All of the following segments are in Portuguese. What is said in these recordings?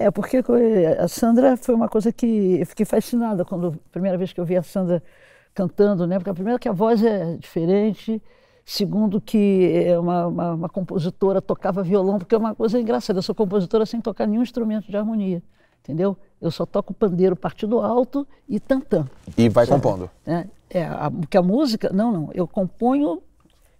É, porque a Sandra foi uma coisa que eu fiquei fascinada quando a primeira vez que eu vi a Sandra cantando, né? Porque, primeiro, que a voz é diferente, segundo, que é uma, uma, uma, compositora tocava violão, porque é uma coisa engraçada, eu sou compositora sem tocar nenhum instrumento de harmonia, entendeu? Eu só toco pandeiro partido alto e tantã. E vai compondo. É, é a, porque a música, não, não, eu componho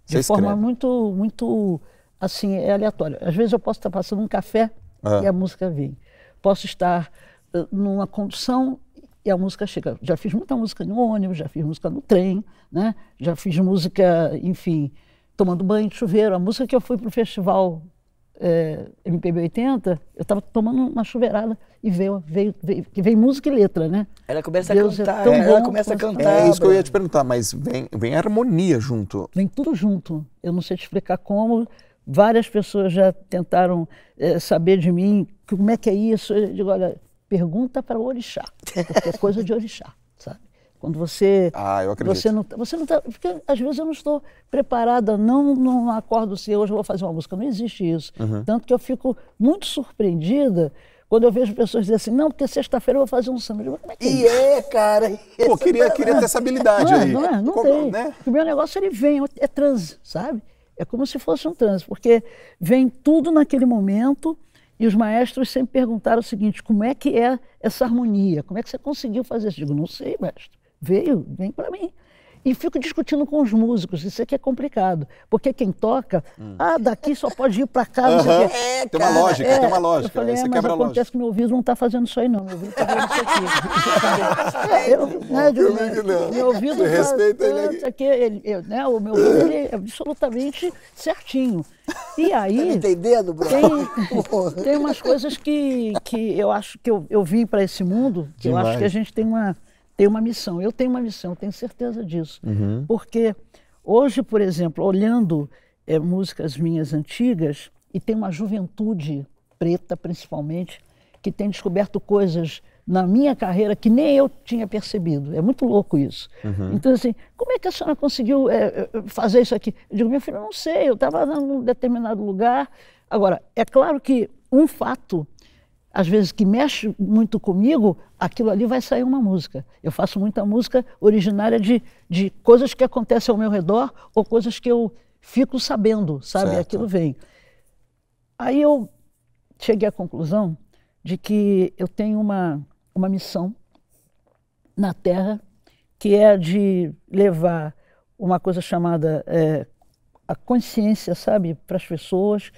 de Você forma escreve. muito, muito, assim, é aleatória. Às vezes eu posso estar passando um café Uhum. e a música vem posso estar uh, numa condução e a música chega. Já fiz muita música no ônibus, já fiz música no trem, né? já fiz música, enfim, tomando banho de chuveiro. A música que eu fui para o festival é, MPB 80, eu estava tomando uma chuveirada e veio, veio, veio, vem música e letra, né? Ela começa Deus a é cantar, é ela começa a cantar. É isso que eu ia te perguntar, mas vem, vem harmonia junto. Vem tudo junto. Eu não sei te explicar como. Várias pessoas já tentaram é, saber de mim como é que é isso. Eu digo, olha, pergunta para o orixá, porque é coisa de orixá, sabe? Quando você. Ah, eu acredito. Você não, tá, você não tá, Porque às vezes eu não estou preparada, não, não acordo se assim, hoje eu vou fazer uma música. Não existe isso. Uhum. Tanto que eu fico muito surpreendida quando eu vejo pessoas dizerem assim, não, porque sexta-feira eu vou fazer um samba. Digo, é e é isso? é, cara. Pô, queria, é queria ter essa habilidade não, é, aí. Não, é, não Como, tem. Né? Porque o meu negócio ele vem, é transe, sabe? É como se fosse um transe, porque vem tudo naquele momento e os maestros sempre perguntaram o seguinte: como é que é essa harmonia? Como é que você conseguiu fazer isso? Eu digo, não sei, mestre. Veio, vem para mim. E fico discutindo com os músicos, isso aqui é complicado. Porque quem toca, hum. ah, daqui só pode ir para cá. Uhum. É, tem uma ah, lógica, é. tem uma é". lógica. Eu falei, é, mas acontece lógica. que meu ouvido não está fazendo isso aí, não. Meu ouvido está fazendo isso aqui. é, eu, né, eu, meu, meu, meu ouvido tá, respeita ele ah, aqui. Ele, eu, né, o meu ouvido ele é absolutamente certinho. E tá aí. Tá entendendo, Bruno? Tem, tem umas coisas que, que eu acho que eu, eu vim para esse mundo, que eu acho que a gente tem uma tem uma missão. Eu tenho uma missão, tenho certeza disso. Uhum. Porque hoje, por exemplo, olhando é, músicas minhas antigas, e tem uma juventude preta, principalmente, que tem descoberto coisas na minha carreira que nem eu tinha percebido. É muito louco isso. Uhum. Então, assim, como é que a senhora conseguiu é, fazer isso aqui? Eu digo, minha filha, não sei, eu estava num determinado lugar. Agora, é claro que um fato às vezes, que mexe muito comigo, aquilo ali vai sair uma música. Eu faço muita música originária de, de coisas que acontecem ao meu redor ou coisas que eu fico sabendo, sabe? Certo. Aquilo vem. Aí eu cheguei à conclusão de que eu tenho uma, uma missão na Terra que é de levar uma coisa chamada é, a consciência, sabe, para as pessoas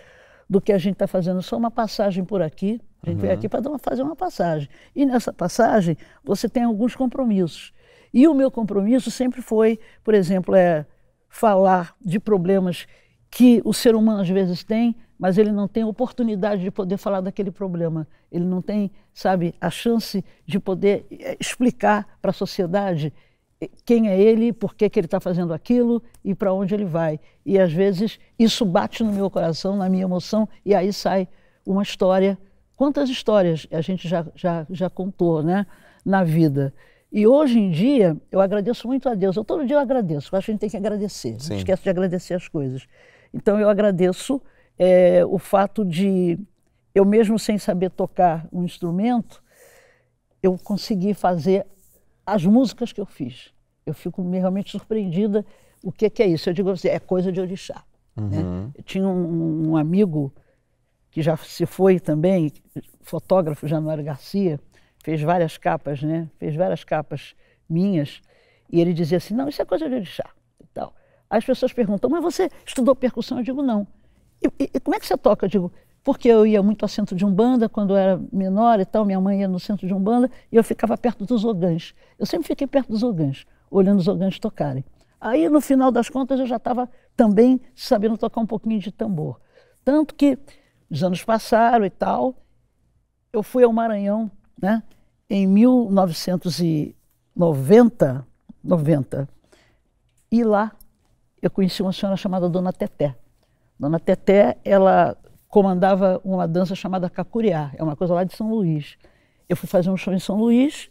do que a gente está fazendo. Só uma passagem por aqui a gente uhum. veio aqui para fazer uma passagem. E nessa passagem, você tem alguns compromissos. E o meu compromisso sempre foi, por exemplo, é falar de problemas que o ser humano às vezes tem, mas ele não tem oportunidade de poder falar daquele problema. Ele não tem, sabe, a chance de poder eh, explicar para a sociedade eh, quem é ele, por que, que ele está fazendo aquilo e para onde ele vai. E às vezes isso bate no meu coração, na minha emoção, e aí sai uma história Quantas histórias a gente já, já, já contou né, na vida? E hoje em dia, eu agradeço muito a Deus. Eu todo dia eu agradeço. Eu acho que a gente tem que agradecer. Não esquece de agradecer as coisas. Então, eu agradeço é, o fato de, eu mesmo sem saber tocar um instrumento, eu consegui fazer as músicas que eu fiz. Eu fico realmente surpreendida. O que, é que é isso? Eu digo assim, é coisa de orixá. Né? Uhum. Né? Eu tinha um, um amigo que já se foi também, fotógrafo Januário Garcia, fez várias capas, né? Fez várias capas minhas. E ele dizia assim: não, isso é coisa de orixá e tal. Aí as pessoas perguntam: mas você estudou percussão? Eu digo: não. E, e, como é que você toca? Eu digo: porque eu ia muito ao centro de Umbanda quando eu era menor e tal. Minha mãe ia no centro de Umbanda e eu ficava perto dos ogãs. Eu sempre fiquei perto dos ogãs, olhando os ogãs tocarem. Aí, no final das contas, eu já estava também sabendo tocar um pouquinho de tambor. Tanto que os anos passaram e tal. Eu fui ao Maranhão, né? Em 1990, 90. E lá eu conheci uma senhora chamada Dona Teté. Dona Teté, ela comandava uma dança chamada Cacuriá, é uma coisa lá de São Luís. Eu fui fazer um show em São Luís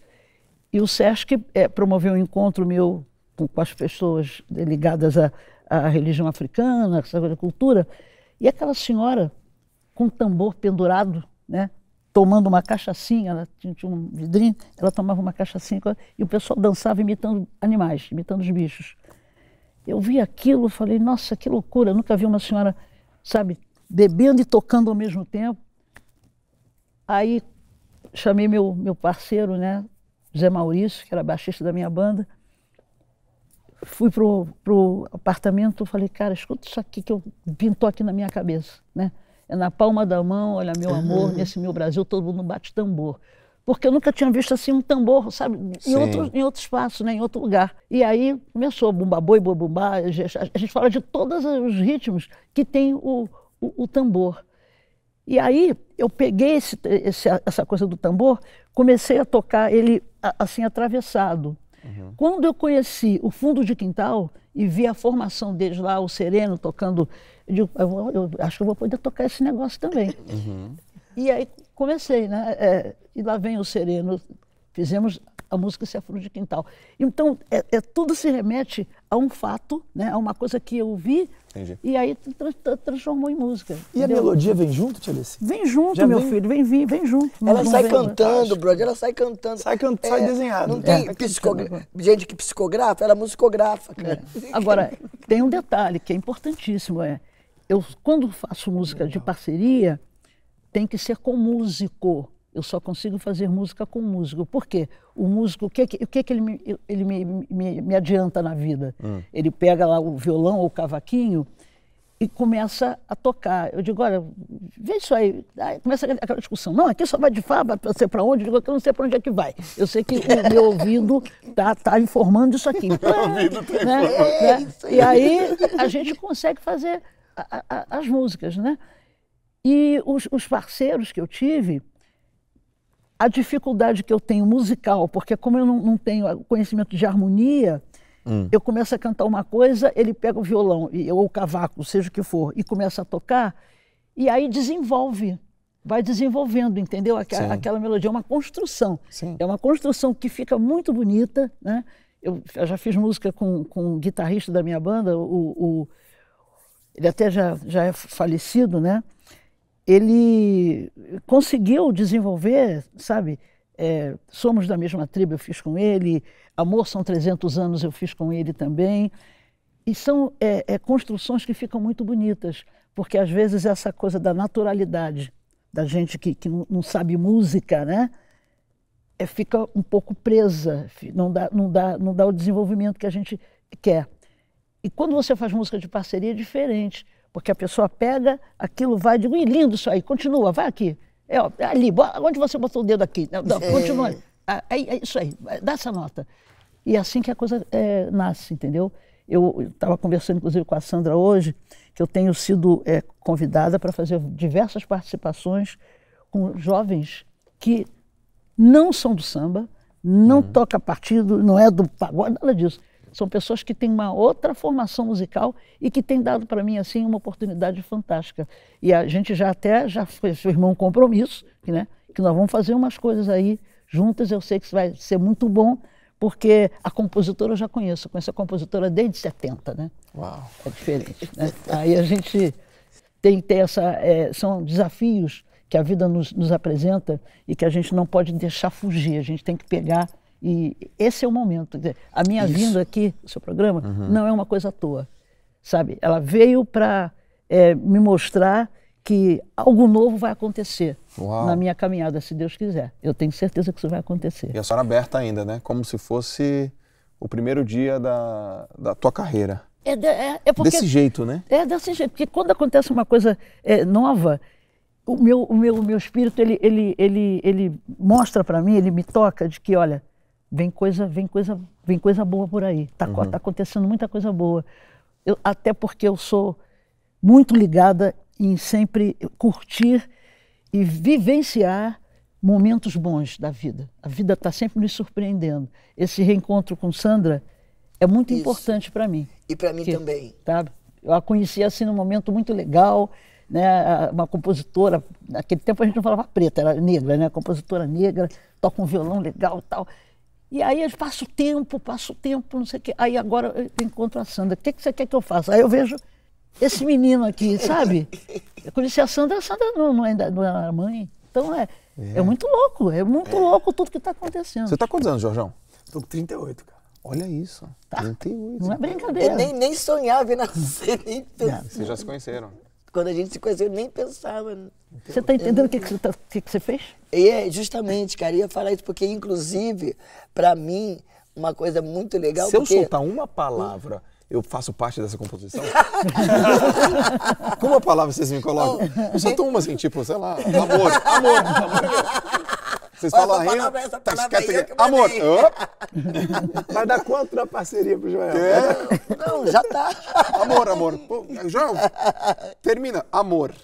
e o SESC é, promoveu um encontro meu com, com as pessoas ligadas à, à religião africana, à cultura. E aquela senhora com um tambor pendurado, né? tomando uma cachaçinha, ela tinha, tinha um vidrinho, ela tomava uma cachaçinha e o pessoal dançava imitando animais, imitando os bichos. Eu vi aquilo, falei, nossa, que loucura, eu nunca vi uma senhora, sabe, bebendo e tocando ao mesmo tempo. Aí chamei meu, meu parceiro, né, Zé Maurício, que era baixista da minha banda, fui pro, pro apartamento, falei, cara, escuta isso aqui que eu pintou aqui na minha cabeça, né? é na palma da mão, olha meu amor, uhum. nesse meu Brasil todo mundo bate tambor. Porque eu nunca tinha visto assim um tambor, sabe, em outro, em outro espaço, né, em outro lugar. E aí começou bumba boi, boi bumbá, a gente, a gente fala de todos os ritmos que tem o, o, o tambor. E aí eu peguei esse, esse, essa coisa do tambor, comecei a tocar ele assim atravessado. Uhum. Quando eu conheci o fundo de quintal, e vi a formação deles lá, o Sereno tocando. Eu digo, eu, vou, eu acho que eu vou poder tocar esse negócio também. Uhum. E aí comecei, né? É, e lá vem o Sereno. Fizemos a música se afro de quintal. Então, é, é, tudo se remete a um fato, né, a uma coisa que eu vi Entendi. e aí tra tra transformou em música. E entendeu? a melodia vem junto, Tia Alice? Vem junto, Já meu vem... filho, vem, vem, vem junto. Ela sai vem, cantando, né? brother, ela sai cantando. Sai, can... É, sai desenhada. Não é, tem é. psicogra... gente que psicografa, ela musicografa, cara. É. Agora, tem um detalhe que é importantíssimo, é, eu quando faço música Legal. de parceria, tem que ser com músico. Eu só consigo fazer música com músico. Por quê? O músico, o que, o que, que ele, me, ele me, me, me adianta na vida? Hum. Ele pega lá o violão ou o cavaquinho e começa a tocar. Eu digo, olha, vê isso aí. aí começa aquela discussão. Não, aqui só vai de fábrica, para ser para onde. Eu digo, eu não sei para onde é que vai. Eu sei que o meu ouvido está tá informando isso aqui. Meu ouvido está né? né? É e aí a gente consegue fazer a, a, as músicas, né? E os, os parceiros que eu tive a dificuldade que eu tenho musical, porque como eu não, não tenho conhecimento de harmonia, hum. eu começo a cantar uma coisa, ele pega o violão e, ou o cavaco, seja o que for, e começa a tocar, e aí desenvolve, vai desenvolvendo, entendeu? Aqu Sim. Aquela melodia é uma construção. Sim. É uma construção que fica muito bonita, né? Eu, eu já fiz música com, com um guitarrista da minha banda, o, o ele até já, já é falecido, né? ele conseguiu desenvolver, sabe? É, somos da mesma tribo, eu fiz com ele. Amor são 300 anos, eu fiz com ele também. E são é, é, construções que ficam muito bonitas, porque às vezes essa coisa da naturalidade, da gente que, que não sabe música, né? É, fica um pouco presa, não dá, não, dá, não dá o desenvolvimento que a gente quer. E quando você faz música de parceria, é diferente porque a pessoa pega, aquilo vai, digo, e lindo isso aí, continua, vai aqui. É, ó, é ali, onde você botou o dedo aqui? Não, não é. continua. Ah, é, é, isso aí, dá essa nota. E é assim que a coisa é, nasce, entendeu? Eu estava conversando, inclusive, com a Sandra hoje, que eu tenho sido é, convidada para fazer diversas participações com jovens que não são do samba, não uhum. toca partido, não é do pagode, nada disso. São pessoas que têm uma outra formação musical e que têm dado para mim assim uma oportunidade fantástica. E a gente já até já firmou um compromisso, né? Que nós vamos fazer umas coisas aí juntas. Eu sei que vai ser muito bom, porque a compositora eu já conheço. Eu conheço a compositora desde 70, né? Uau. É diferente. Né? aí a gente tem que ter essa é, são desafios que a vida nos, nos apresenta e que a gente não pode deixar fugir. A gente tem que pegar e esse é o momento. A minha Isso. vinda aqui, o seu programa, uhum. não é uma coisa à toa, sabe? Ela veio para é, me mostrar que algo novo vai acontecer Uau. na minha caminhada, se Deus quiser. Eu tenho certeza que isso vai acontecer. E a senhora aberta ainda, né? Como se fosse o primeiro dia da, da tua carreira. É, é, é porque, desse jeito, né? É desse jeito, porque quando acontece uma coisa é, nova, o meu, o meu, o meu espírito ele, ele, ele, ele mostra para mim, ele me toca de que, olha, vem coisa, vem coisa, vem coisa boa por aí. Está uhum. tá acontecendo muita coisa boa. Eu, até porque eu sou muito ligada em sempre curtir e vivenciar momentos bons da vida. A vida está sempre nos surpreendendo. Esse reencontro com Sandra é muito Isso. importante para mim. E para mim que, também. Tá? Eu a conheci assim num momento muito legal, né? Uma compositora, naquele tempo a gente não falava preta, era negra, né? Compositora negra, toca um violão legal e tal. E aí eu passo tempo, passo tempo, não sei o quê. Aí agora eu encontro a Sandra. O que, que você quer que eu faça? Aí eu vejo esse menino aqui, sabe? Eu conheci a Sandra, a Sandra não, não, ainda, é não é a mãe. Então é, é, é. muito louco, é muito é. louco tudo que está acontecendo. Você está quantos anos, Jorjão? Estou com 38, cara. Olha isso. Tá. 38. Não é brincadeira. Eu nem, nem sonhava em nascer, nem Vocês já se conheceram. Quando a gente se conheceu, eu nem pensava. Né? Você está entendendo o que, que, tá, que, que, você fez? É, justamente, cara. Eu ia falar isso porque, inclusive, para mim, uma coisa muito legal. Se porque... eu soltar uma palavra eu faço parte dessa composição? Como a palavra vocês me colocam? eu solto tomo assim, tipo, sei lá, amor, amor, amor. Vocês Olha, falam rima, essa tá Amor, vai dar quanto na parceria pro Joel? É? Não, já tá. Amor, amor. Pô, Joel, termina. Amor.